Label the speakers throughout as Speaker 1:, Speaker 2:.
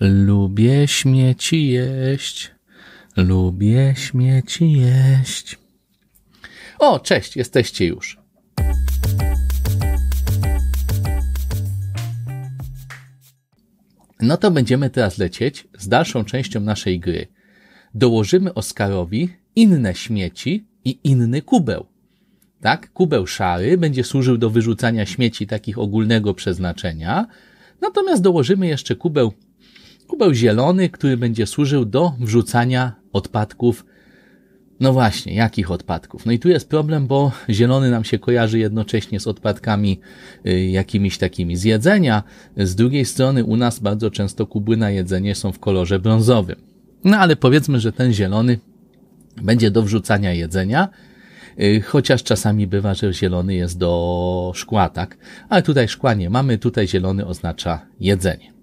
Speaker 1: Lubię śmieci jeść. Lubię śmieci jeść. O, cześć, jesteście już. No to będziemy teraz lecieć z dalszą częścią naszej gry. Dołożymy Oskarowi inne śmieci i inny kubeł. Tak? Kubeł szary będzie służył do wyrzucania śmieci takich ogólnego przeznaczenia. Natomiast dołożymy jeszcze kubeł kubeł zielony, który będzie służył do wrzucania odpadków. No właśnie, jakich odpadków? No i tu jest problem, bo zielony nam się kojarzy jednocześnie z odpadkami y, jakimiś takimi z jedzenia. Z drugiej strony u nas bardzo często kuby na jedzenie są w kolorze brązowym. No ale powiedzmy, że ten zielony będzie do wrzucania jedzenia, y, chociaż czasami bywa, że zielony jest do szkła, tak? Ale tutaj szkła nie mamy, tutaj zielony oznacza jedzenie.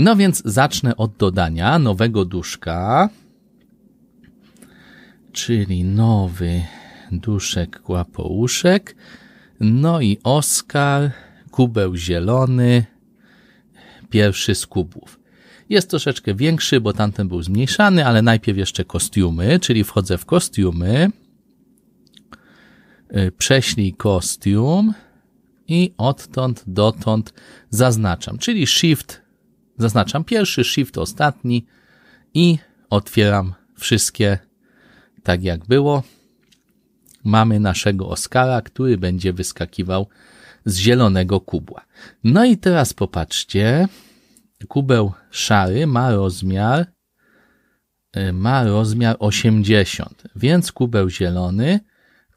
Speaker 1: No więc zacznę od dodania nowego duszka, czyli nowy duszek kłapouszek, no i Oskar, kubeł zielony, pierwszy z kubów. Jest troszeczkę większy, bo tamten był zmniejszany, ale najpierw jeszcze kostiumy, czyli wchodzę w kostiumy, y, prześlij kostium i odtąd dotąd zaznaczam, czyli shift Zaznaczam pierwszy, shift ostatni i otwieram wszystkie tak jak było. Mamy naszego Oscara, który będzie wyskakiwał z zielonego kubła. No i teraz popatrzcie. Kubeł szary ma rozmiar y, ma rozmiar 80, więc kubeł zielony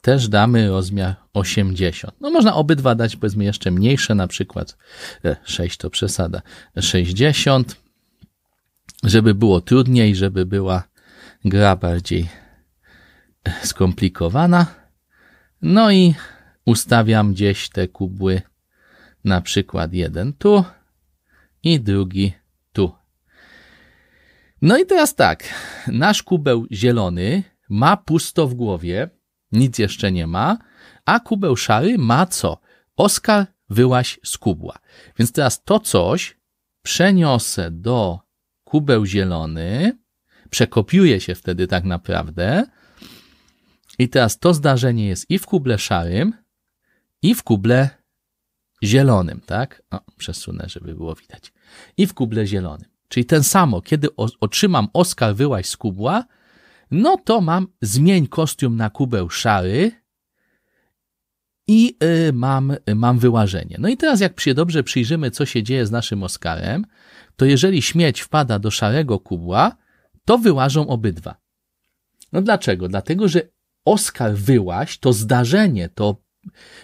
Speaker 1: też damy rozmiar 80. No można obydwa dać powiedzmy jeszcze mniejsze, na przykład 6 e, to przesada, 60, żeby było trudniej, żeby była gra bardziej e, skomplikowana. No i ustawiam gdzieś te kubły, na przykład jeden tu i drugi tu. No i teraz tak, nasz kubeł zielony ma pusto w głowie, nic jeszcze nie ma, a kubeł szary ma co? Oskar wyłaś z kubła. Więc teraz to coś przeniosę do kubeł zielony, przekopiuję się wtedy tak naprawdę i teraz to zdarzenie jest i w kuble szarym, i w kuble zielonym, tak? O, przesunę, żeby było widać. I w kuble zielonym. Czyli ten samo, kiedy otrzymam Oskar wyłaś z kubła, no to mam, zmień kostium na kubeł szary i y, mam, mam wyłażenie. No i teraz jak się dobrze przyjrzymy, co się dzieje z naszym Oskarem, to jeżeli śmieć wpada do szarego kubła, to wyłażą obydwa. No dlaczego? Dlatego, że Oskar wyłaś, to zdarzenie, to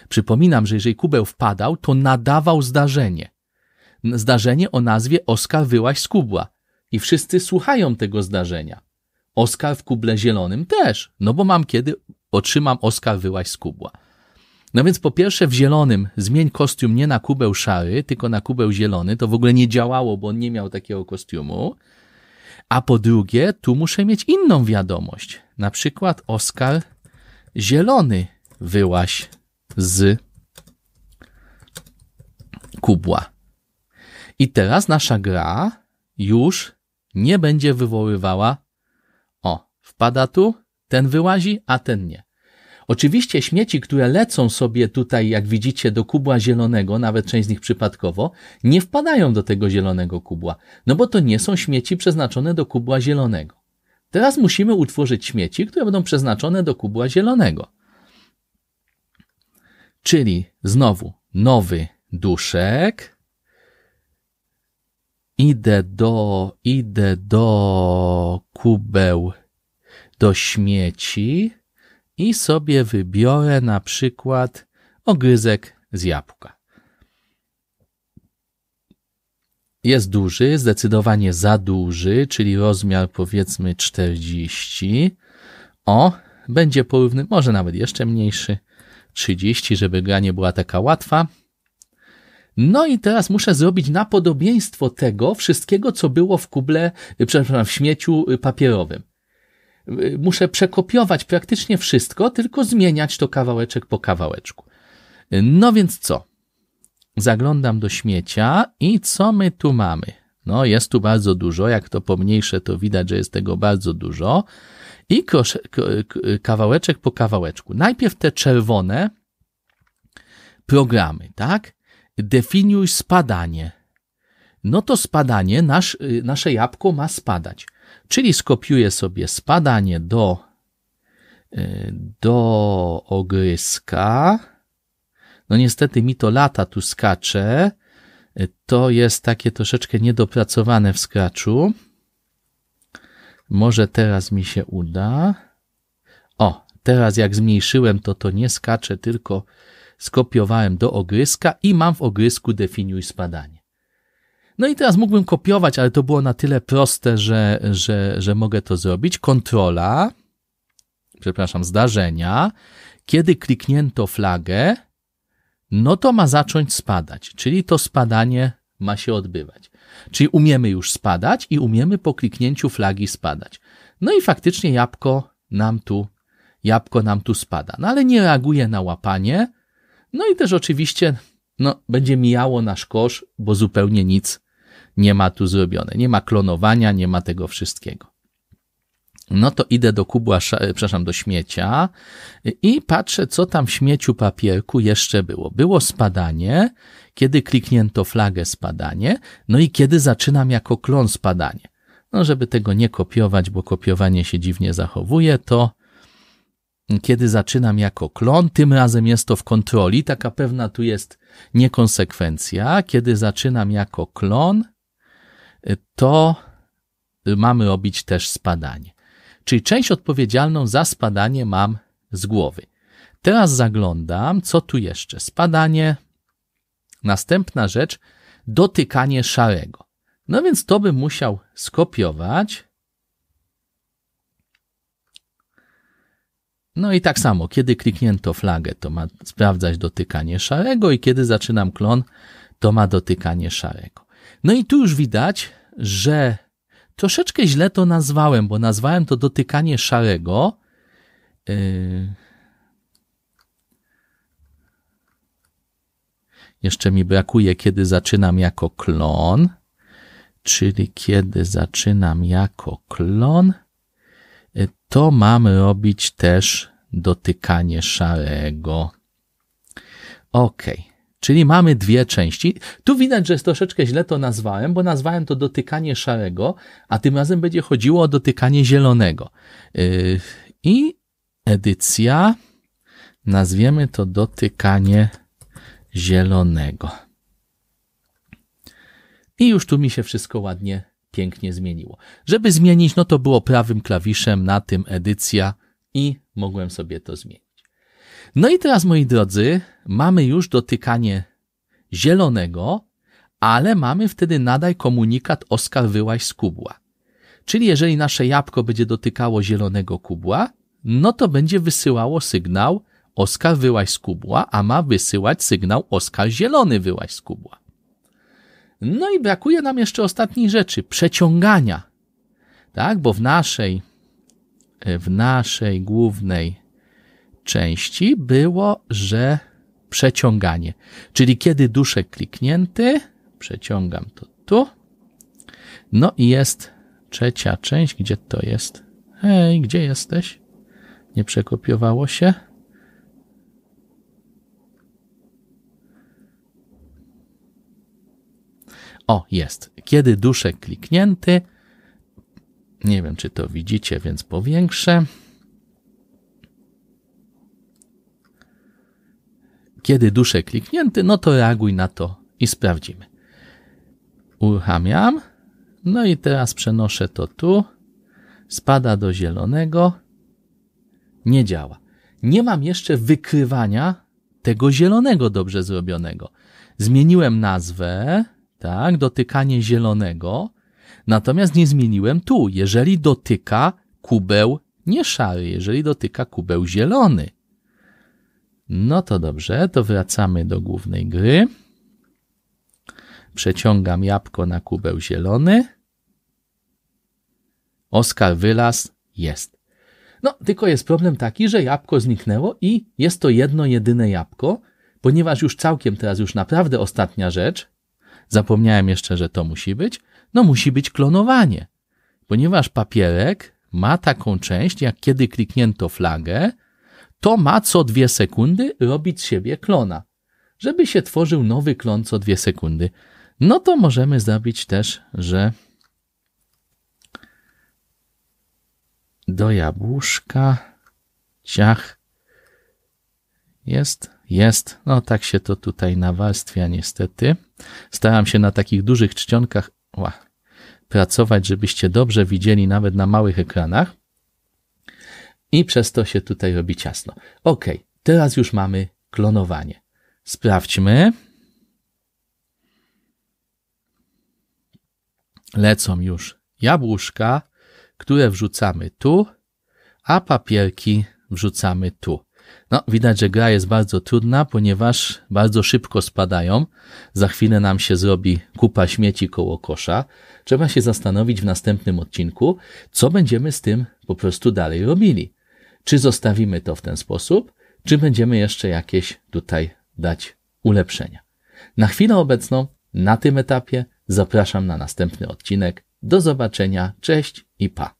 Speaker 1: przypominam, że jeżeli kubeł wpadał, to nadawał zdarzenie. Zdarzenie o nazwie Oskar wyłaś z kubła. I wszyscy słuchają tego zdarzenia. Oskar w kuble zielonym też, no bo mam kiedy otrzymam Oskar wyłaź z kubła. No więc po pierwsze w zielonym zmień kostium nie na kubeł szary, tylko na kubeł zielony. To w ogóle nie działało, bo on nie miał takiego kostiumu. A po drugie, tu muszę mieć inną wiadomość. Na przykład Oskar zielony wyłaś z kubła. I teraz nasza gra już nie będzie wywoływała wpada tu, ten wyłazi, a ten nie. Oczywiście śmieci, które lecą sobie tutaj, jak widzicie, do kubła zielonego, nawet część z nich przypadkowo, nie wpadają do tego zielonego kubła, no bo to nie są śmieci przeznaczone do kubła zielonego. Teraz musimy utworzyć śmieci, które będą przeznaczone do kubła zielonego. Czyli znowu nowy duszek. Idę do, idę do kubeł do śmieci i sobie wybiorę na przykład ogryzek z jabłka. Jest duży, zdecydowanie za duży, czyli rozmiar powiedzmy 40. O, będzie porówny, może nawet jeszcze mniejszy, 30, żeby gra nie była taka łatwa. No i teraz muszę zrobić na podobieństwo tego wszystkiego, co było w kuble, przepraszam, w śmieciu papierowym. Y, muszę przekopiować praktycznie wszystko, tylko zmieniać to kawałeczek po kawałeczku. Y, no więc co? Zaglądam do śmiecia i co my tu mamy? No, jest tu bardzo dużo. Jak to pomniejsze, to widać, że jest tego bardzo dużo. I kawałeczek po kawałeczku. Najpierw te czerwone programy, tak? Definiuj spadanie. No to spadanie, nasz, y, nasze jabłko ma spadać. Czyli skopiuję sobie spadanie do, y, do ogryska. No niestety mi to lata tu skacze. Y, to jest takie troszeczkę niedopracowane w skraczu. Może teraz mi się uda. O, teraz jak zmniejszyłem, to to nie skacze, tylko skopiowałem do ogryska i mam w ogrysku definiuj spadanie. No i teraz mógłbym kopiować, ale to było na tyle proste, że, że, że mogę to zrobić. Kontrola, przepraszam, zdarzenia, kiedy kliknięto flagę, no to ma zacząć spadać, czyli to spadanie ma się odbywać. Czyli umiemy już spadać i umiemy po kliknięciu flagi spadać. No i faktycznie jabłko nam tu, jabłko nam tu spada, no ale nie reaguje na łapanie. No i też oczywiście, no, będzie mijało nasz kosz, bo zupełnie nic nie ma tu zrobione. Nie ma klonowania, nie ma tego wszystkiego. No to idę do kubła, e, przepraszam, do śmiecia i patrzę, co tam w śmieciu papierku jeszcze było. Było spadanie, kiedy kliknięto flagę spadanie, no i kiedy zaczynam jako klon spadanie. No, żeby tego nie kopiować, bo kopiowanie się dziwnie zachowuje, to kiedy zaczynam jako klon, tym razem jest to w kontroli, taka pewna tu jest niekonsekwencja. Kiedy zaczynam jako klon, to mamy robić też spadanie. Czyli część odpowiedzialną za spadanie mam z głowy. Teraz zaglądam, co tu jeszcze? Spadanie. Następna rzecz, dotykanie szarego. No więc to bym musiał skopiować. No i tak samo, kiedy kliknięto flagę, to ma sprawdzać dotykanie szarego i kiedy zaczynam klon, to ma dotykanie szarego. No i tu już widać, że troszeczkę źle to nazwałem, bo nazwałem to dotykanie szarego. Yy. Jeszcze mi brakuje, kiedy zaczynam jako klon, czyli kiedy zaczynam jako klon, yy, to mamy robić też dotykanie szarego. Okej. Okay. Czyli mamy dwie części. Tu widać, że troszeczkę źle to nazwałem, bo nazwałem to dotykanie szarego, a tym razem będzie chodziło o dotykanie zielonego. Yy, I edycja, nazwiemy to dotykanie zielonego. I już tu mi się wszystko ładnie, pięknie zmieniło. Żeby zmienić, no to było prawym klawiszem na tym edycja i mogłem sobie to zmienić. No i teraz, moi drodzy, mamy już dotykanie zielonego, ale mamy wtedy nadaj komunikat Oskar wyłaś z kubła. Czyli jeżeli nasze jabłko będzie dotykało zielonego kubła, no to będzie wysyłało sygnał Oskar wyłaś z kubła, a ma wysyłać sygnał Oskar zielony wyłaś z kubła. No i brakuje nam jeszcze ostatniej rzeczy, przeciągania. Tak, bo w naszej, w naszej głównej części było, że przeciąganie. Czyli kiedy duszek kliknięty, przeciągam to tu. No i jest trzecia część, gdzie to jest? Hej, gdzie jesteś? Nie przekopiowało się? O, jest. Kiedy duszek kliknięty, nie wiem czy to widzicie, więc powiększę. kiedy duszę kliknięty, no to reaguj na to i sprawdzimy. Uruchamiam. No i teraz przenoszę to tu. Spada do zielonego. Nie działa. Nie mam jeszcze wykrywania tego zielonego dobrze zrobionego. Zmieniłem nazwę, tak, dotykanie zielonego, natomiast nie zmieniłem tu, jeżeli dotyka kubeł nie szary, jeżeli dotyka kubeł zielony. No to dobrze, to wracamy do głównej gry. Przeciągam jabłko na kubeł zielony. Oskar wylas jest. No, tylko jest problem taki, że jabłko zniknęło i jest to jedno jedyne jabłko, ponieważ już całkiem teraz już naprawdę ostatnia rzecz. Zapomniałem jeszcze, że to musi być. No, musi być klonowanie, ponieważ papierek ma taką część, jak kiedy kliknięto flagę, to ma co dwie sekundy robić z siebie klona, żeby się tworzył nowy klon co dwie sekundy. No to możemy zrobić też, że do jabłuszka ciach jest, jest. No tak się to tutaj nawarstwia niestety. Staram się na takich dużych czcionkach ła, pracować, żebyście dobrze widzieli nawet na małych ekranach. I przez to się tutaj robi ciasno. Ok, teraz już mamy klonowanie. Sprawdźmy. Lecą już jabłuszka, które wrzucamy tu, a papierki wrzucamy tu. No, widać, że gra jest bardzo trudna, ponieważ bardzo szybko spadają. Za chwilę nam się zrobi kupa śmieci koło kosza. Trzeba się zastanowić w następnym odcinku, co będziemy z tym po prostu dalej robili. Czy zostawimy to w ten sposób, czy będziemy jeszcze jakieś tutaj dać ulepszenia? Na chwilę obecną, na tym etapie, zapraszam na następny odcinek. Do zobaczenia, cześć i pa.